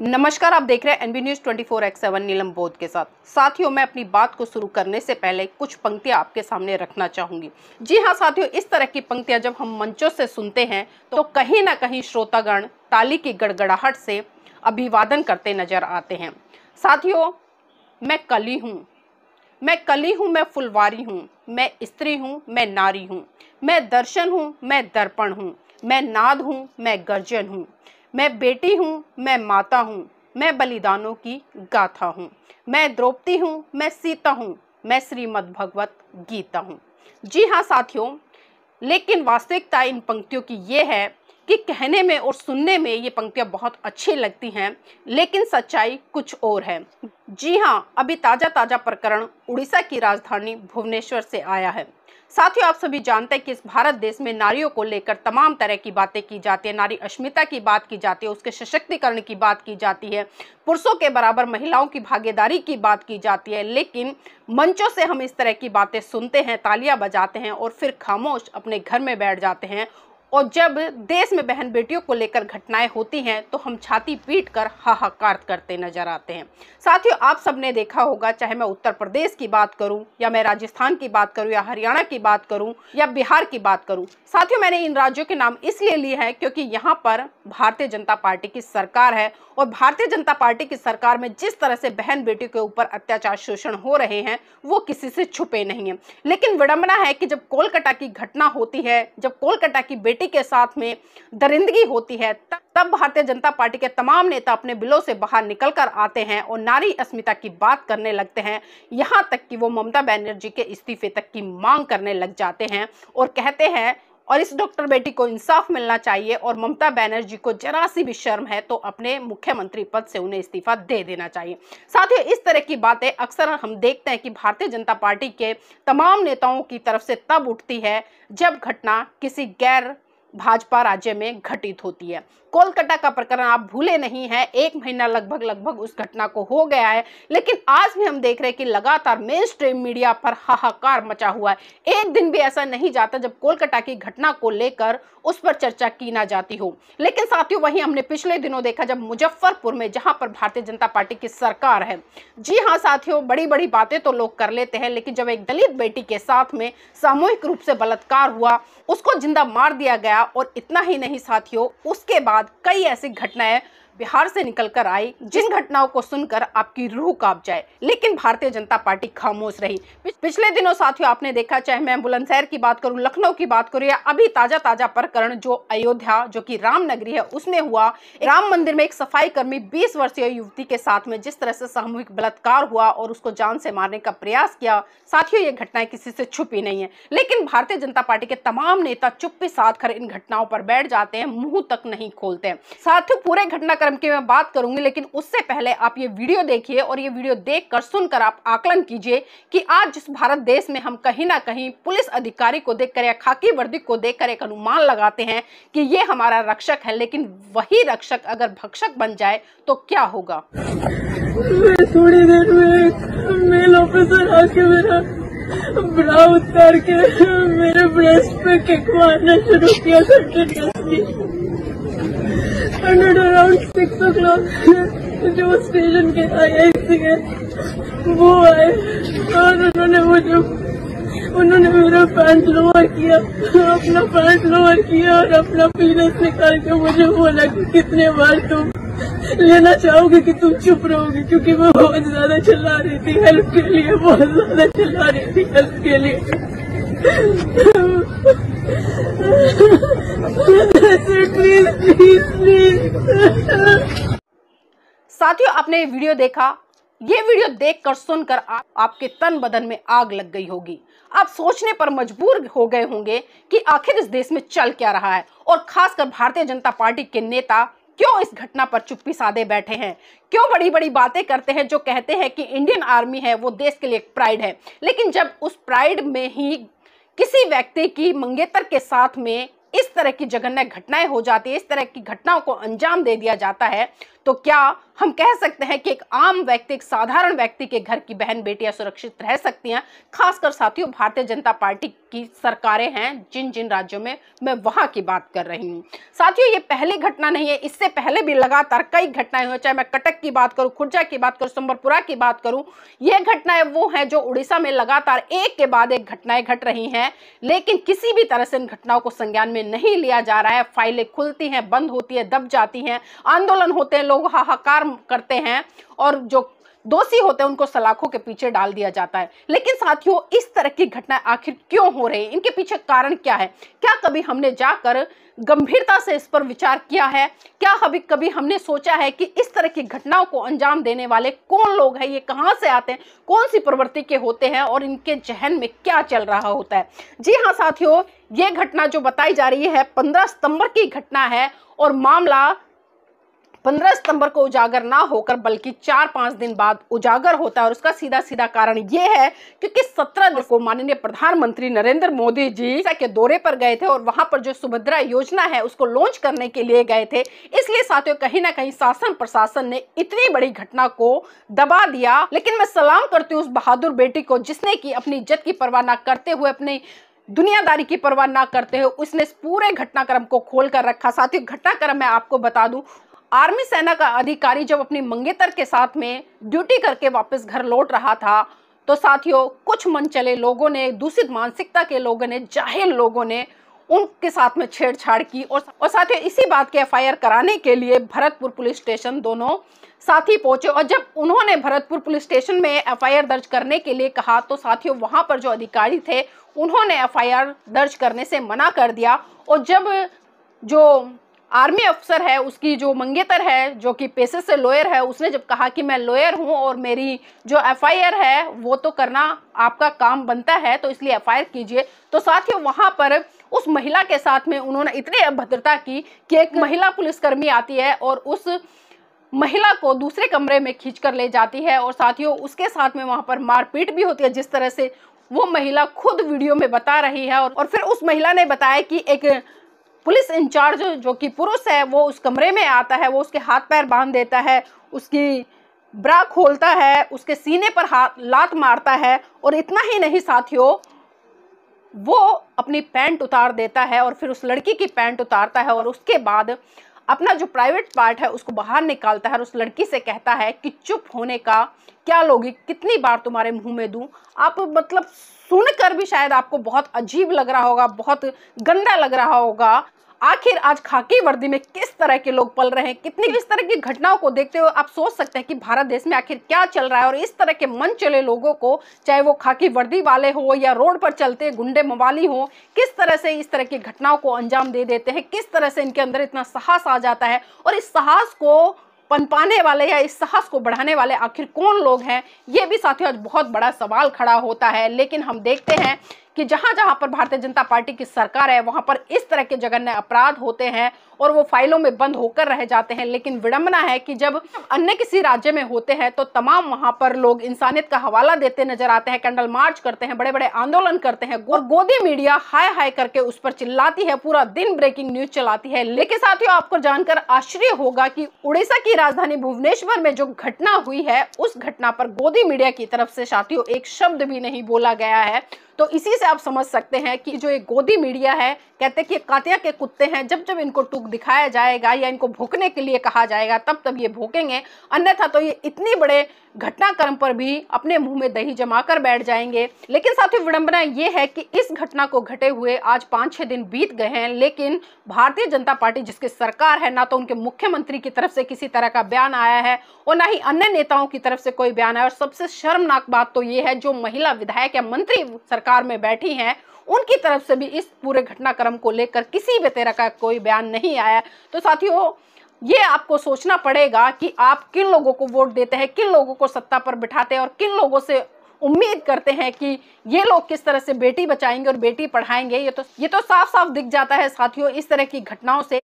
नमस्कार आप देख रहे हैं NB news 24 x seven Neelam Bodh के साथ साथियों मैं अपनी बात को शुरू करने से पहले कुछ पंक्तियां आपके सामने रखना चाहूंगी जी हां साथियों इस तरह की पंक्तियां जब हम मंचों से सुनते हैं तो कहीं ना कहीं श्रोतागण ताली की गड़गड़ाहट से अभिवादन करते नजर आते हैं साथियों मैं कली हूँ मैं कली हूँ मैं फुलवारी हूँ मैं स्त्री हूँ मैं नारी हूँ मैं दर्शन हूँ मैं दर्पण हूँ मैं नाद हूँ मैं गर्जन हूँ मैं बेटी हूँ मैं माता हूँ मैं बलिदानों की गाथा हूँ मैं द्रौपदी हूँ मैं सीता हूँ मैं श्रीमद् भगवत गीता हूँ जी हाँ साथियों लेकिन वास्तविकता इन पंक्तियों की ये है कि कहने में और सुनने में ये पंक्तियाँ बहुत अच्छी लगती हैं लेकिन सच्चाई कुछ और है जी हाँ अभी ताज़ा ताज़ा प्रकरण उड़ीसा की राजधानी भुवनेश्वर से आया है साथियों आप सभी जानते हैं कि इस भारत देश में नारियों को लेकर तमाम तरह की बातें की जाती है नारी अस्मिता की बात की जाती है उसके सशक्तिकरण की बात की जाती है पुरुषों के बराबर महिलाओं की भागीदारी की बात की जाती है लेकिन मंचों से हम इस तरह की बातें सुनते हैं तालियां बजाते हैं और फिर खामोश अपने घर में बैठ जाते हैं और जब देश में बहन बेटियों को लेकर घटनाएं होती हैं तो हम छाती पीट कर हाहाकार करते नजर आते हैं साथियों आप सबने देखा होगा चाहे मैं उत्तर प्रदेश की बात करूं या मैं राजस्थान की बात करूं या हरियाणा की बात करूं या बिहार की बात करूं साथियों मैंने इन राज्यों के नाम इसलिए लिए हैं क्योंकि यहाँ पर भारतीय जनता पार्टी की सरकार है और भारतीय जनता पार्टी की सरकार में जिस तरह से बहन बेटियों के ऊपर अत्याचार शोषण हो रहे हैं वो किसी से छुपे नहीं है लेकिन विडम्बना है कि जब कोलकाता की घटना होती है जब कोलकाता की बेटी बेटी के साथ में दरिंदगी होती है तब भारतीय जनता पार्टी के तमाम नेता अपने बिलों से बाहर निकल कर आते हैं और नारी अस्मिता की बात करने लगते हैं यहाँ तक कि वो ममता बनर्जी के इस्तीफे तक की मांग करने लग जाते हैं और कहते हैं और इस डॉक्टर बेटी को इंसाफ मिलना चाहिए और ममता बनर्जी को जरा सी भी शर्म है तो अपने मुख्यमंत्री पद से उन्हें इस्तीफा दे देना चाहिए साथ ही इस तरह की बातें अक्सर हम देखते हैं कि भारतीय जनता पार्टी के तमाम नेताओं की तरफ से तब उठती है जब घटना किसी गैर भाजपा राज्य में घटित होती है कोलकाता का प्रकरण आप भूले नहीं है एक महीना लगभग लगभग उस घटना को हो गया है लेकिन आज भी हम देख रहे हैं कि लगातार मेन स्ट्रीम मीडिया पर हाहाकार मचा हुआ है एक दिन भी ऐसा नहीं जाता जब कोलकाता की घटना को लेकर उस पर चर्चा की ना जाती हो लेकिन साथियों वहीं हमने पिछले दिनों देखा जब मुजफ्फरपुर में जहां पर भारतीय जनता पार्टी की सरकार है जी हाँ साथियों बड़ी बड़ी बातें तो लोग कर लेते हैं लेकिन जब एक दलित बेटी के साथ में सामूहिक रूप से बलात्कार हुआ उसको जिंदा मार दिया गया और इतना ही नहीं साथियों उसके बाद कई ऐसी घटनाएं बिहार से निकलकर आई जिन घटनाओं को सुनकर आपकी रूह कांप जाए लेकिन भारतीय जनता पार्टी खामोश रही पिछले दिनों साथियों आपने देखा चाहे मैं बुलंदशहर की बात करूं लखनऊ की बात करूं या अभी ताजा ताजा प्रकरण जो अयोध्या जो कि राम नगरी है उसमें हुआ राम मंदिर में एक सफाई कर्मी बीस वर्षीय युवती के साथ में जिस तरह से सामूहिक बलात्कार हुआ और उसको जान से मारने का प्रयास किया साथियों ये घटनाएं किसी से छुपी नहीं है लेकिन भारतीय जनता पार्टी के तमाम नेता चुप्पी साध इन घटनाओं पर बैठ जाते हैं मुंह तक नहीं खोलते साथियों पूरे घटनाक्रम कार्यक्रम की मैं बात करूंगी लेकिन उससे पहले आप ये वीडियो देखिए और ये वीडियो देखकर सुनकर आप आकलन कीजिए कि आज जिस भारत देश में हम कहीं ना कहीं पुलिस अधिकारी को देखकर या खाकी वर्दी को देखकर एक अनुमान लगाते हैं कि ये हमारा रक्षक है लेकिन वही रक्षक अगर भक्षक बन जाए तो क्या होगा थोड़ी देर में मेल ऑफिसर आके मेरा बड़ा उतार के मेरे ब्रेस्ट पे किक मारना शुरू किया started around 6 o'clock जो स्टेशन के आईआईसी के वो आए और उन्होंने मुझे उन्होंने मेरा पैंट लोअर किया अपना पैंट लोअर किया और अपना पीनस निकाल के मुझे बोला कि कितने बार तुम लेना चाहोगे कि तुम चुप रहोगे क्योंकि मैं बहुत ज्यादा चिल्ला रही थी हेल्प के लिए बहुत ज्यादा चिल्ला रही थी हेल्प के लिए आपने ये वीडियो देखा ये वीडियो देखकर सुनकर आप, आपके तन बदन में आग लग गई होगी आप सोचने पर मजबूर हो गए होंगे कि आखिर इस देश में चल क्या रहा है और खासकर भारतीय जनता पार्टी के नेता क्यों इस घटना पर चुप्पी साधे बैठे हैं क्यों बड़ी बड़ी बातें करते हैं जो कहते हैं कि इंडियन आर्मी है वो देश के लिए एक प्राइड है लेकिन जब उस प्राइड में ही किसी व्यक्ति की मंगेतर के साथ में इस तरह की जघन्य घटनाएं हो जाती है इस तरह की घटनाओं को अंजाम दे दिया जाता है तो क्या हम कह सकते हैं कि एक आम व्यक्ति एक साधारण व्यक्ति के घर की बहन बेटियां सुरक्षित रह सकती हैं खासकर साथियों भारतीय जनता पार्टी की सरकारें हैं जिन जिन राज्यों में मैं वहां की बात कर रही हूँ साथियों ये पहली घटना नहीं है इससे पहले भी लगातार कई घटनाएं हुई चाहे मैं कटक की बात करूँ खुर्जा की बात करूँ सुंबरपुरा की बात करूँ ये घटनाएं वो हैं जो उड़ीसा में लगातार एक के बाद एक घटनाएं घट रही हैं लेकिन किसी भी तरह से इन घटनाओं को संज्ञान में नहीं लिया जा रहा है फाइलें खुलती हैं बंद होती है दब जाती हैं आंदोलन होते हैं लोग हाहाकार कर्म करते हैं और जो दोषी होते हैं उनको सलाखों के पीछे डाल दिया जाता है लेकिन साथियों इस तरह की घटना आखिर क्यों हो रही है इनके पीछे कारण क्या है क्या कभी हमने जाकर गंभीरता से इस पर विचार किया है क्या कभी कभी हमने सोचा है कि इस तरह की घटनाओं को अंजाम देने वाले कौन लोग हैं ये कहां से आते हैं कौन सी प्रवृत्ति के होते हैं और इनके जहन में क्या चल रहा होता है जी हाँ साथियों ये घटना जो बताई जा रही है पंद्रह सितंबर की घटना है और मामला पंद्रह सितंबर को उजागर ना होकर बल्कि चार पांच दिन बाद उजागर होता है और उसका सीधा सीधा कारण ये है क्योंकि सत्रह को माननीय प्रधानमंत्री नरेंद्र मोदी जी के दौरे पर गए थे और वहां पर जो सुभद्रा योजना है उसको लॉन्च करने के लिए गए थे इसलिए साथियों कहीं ना कहीं शासन प्रशासन ने इतनी बड़ी घटना को दबा दिया लेकिन मैं सलाम करती हूँ उस बहादुर बेटी को जिसने की अपनी इज्जत की परवाह ना करते हुए अपने दुनियादारी की परवाह ना करते हुए उसने पूरे घटनाक्रम को खोल कर रखा साथ ही घटनाक्रम मैं आपको बता दूं आर्मी सेना का अधिकारी जब अपनी मंगेतर के साथ में ड्यूटी करके वापस घर लौट रहा था तो साथियों कुछ मन चले लोगों ने दूषित मानसिकता के लोगों ने जाहिल लोगों ने उनके साथ में छेड़छाड़ की और और साथियों इसी बात के एफआईआर कराने के लिए भरतपुर पुलिस स्टेशन दोनों साथी पहुंचे और जब उन्होंने भरतपुर पुलिस स्टेशन में एफआईआर दर्ज करने के लिए कहा तो साथियों वहां पर जो अधिकारी थे उन्होंने एफआईआर दर्ज करने से मना कर दिया और जब जो आर्मी अफसर है उसकी जो मंगेतर है जो कि पेशे से लॉयर है उसने जब कहा कि मैं लॉयर हूं और मेरी जो एफआईआर है वो तो करना आपका काम बनता है तो इसलिए एफआईआर कीजिए तो साथ ही वहां पर उस महिला के साथ में उन्होंने इतनी अभद्रता की कि एक महिला पुलिसकर्मी आती है और उस महिला को दूसरे कमरे में खींच कर ले जाती है और साथियों उसके साथ में वहाँ पर मारपीट भी होती है जिस तरह से वो महिला खुद वीडियो में बता रही है और, और फिर उस महिला ने बताया कि एक पुलिस इंचार्ज जो कि पुरुष है वो उस कमरे में आता है वो उसके हाथ पैर बांध देता है उसकी ब्रा खोलता है उसके सीने पर हाथ लात मारता है और इतना ही नहीं साथियों वो अपनी पैंट उतार देता है और फिर उस लड़की की पैंट उतारता है और उसके बाद अपना जो प्राइवेट पार्ट है उसको बाहर निकालता है और उस लड़की से कहता है कि चुप होने का क्या लोगी कितनी बार तुम्हारे मुंह में दूं आप मतलब सुनकर भी शायद आपको बहुत अजीब लग रहा होगा बहुत गंदा लग रहा होगा आखिर आज खाकी वर्दी में किस तरह के लोग पल रहे हैं कितनी किस तरह की घटनाओं को देखते हुए आप सोच सकते हैं कि भारत देश में आखिर क्या चल रहा है और इस तरह के मन चले लोगों को चाहे वो खाकी वर्दी वाले हो या रोड पर चलते गुंडे मवाली हो किस तरह से इस तरह की घटनाओं को अंजाम दे देते हैं किस तरह से इनके अंदर इतना साहस आ जाता है और इस साहस को पनपाने वाले या इस साहस को बढ़ाने वाले आखिर कौन लोग हैं ये भी साथियों आज बहुत बड़ा सवाल खड़ा होता है लेकिन हम देखते हैं कि जहां जहां पर भारतीय जनता पार्टी की सरकार है वहां पर इस तरह के जघन्य अपराध होते हैं और वो फाइलों में बंद होकर रह जाते हैं लेकिन विडंबना है कि जब अन्य किसी राज्य में होते हैं तो तमाम वहां पर लोग इंसानियत का हवाला देते नजर आते हैं कैंडल मार्च करते हैं बड़े बड़े आंदोलन करते हैं और गोदी मीडिया हाय हाय करके उस पर चिल्लाती है पूरा दिन ब्रेकिंग न्यूज चलाती है लेकिन साथियों आपको जानकर आश्चर्य होगा कि उड़ीसा की राजधानी भुवनेश्वर में जो घटना हुई है उस घटना पर गोदी मीडिया की तरफ से साथियों एक शब्द भी नहीं बोला गया है तो इसी से आप समझ सकते हैं कि जो ये गोदी मीडिया है कहते हैं कि कातिया के कुत्ते हैं जब जब इनको टूक दिखाया जाएगा या इनको भूकने के लिए कहा जाएगा तब तब ये भूकेंगे अन्यथा तो ये इतनी बड़े घटनाक्रम पर भी अपने मुंह में दही जमा कर बैठ जाएंगे लेकिन साथ ही विडंबना ये है कि इस घटना को घटे हुए आज पाँच छः दिन बीत गए हैं लेकिन भारतीय जनता पार्टी जिसकी सरकार है ना तो उनके मुख्यमंत्री की तरफ से किसी तरह का बयान आया है और ना ही अन्य नेताओं की तरफ से कोई बयान आया और सबसे शर्मनाक बात तो ये है जो महिला विधायक या मंत्री सरकार सरकार में बैठी हैं उनकी तरफ से भी इस पूरे घटनाक्रम को लेकर किसी तरह का कोई बयान नहीं आया तो साथियों ये आपको सोचना पड़ेगा कि आप किन लोगों को वोट देते हैं किन लोगों को सत्ता पर बिठाते हैं और किन लोगों से उम्मीद करते हैं कि ये लोग किस तरह से बेटी बचाएंगे और बेटी पढ़ाएंगे ये तो ये तो साफ साफ दिख जाता है साथियों इस तरह की घटनाओं से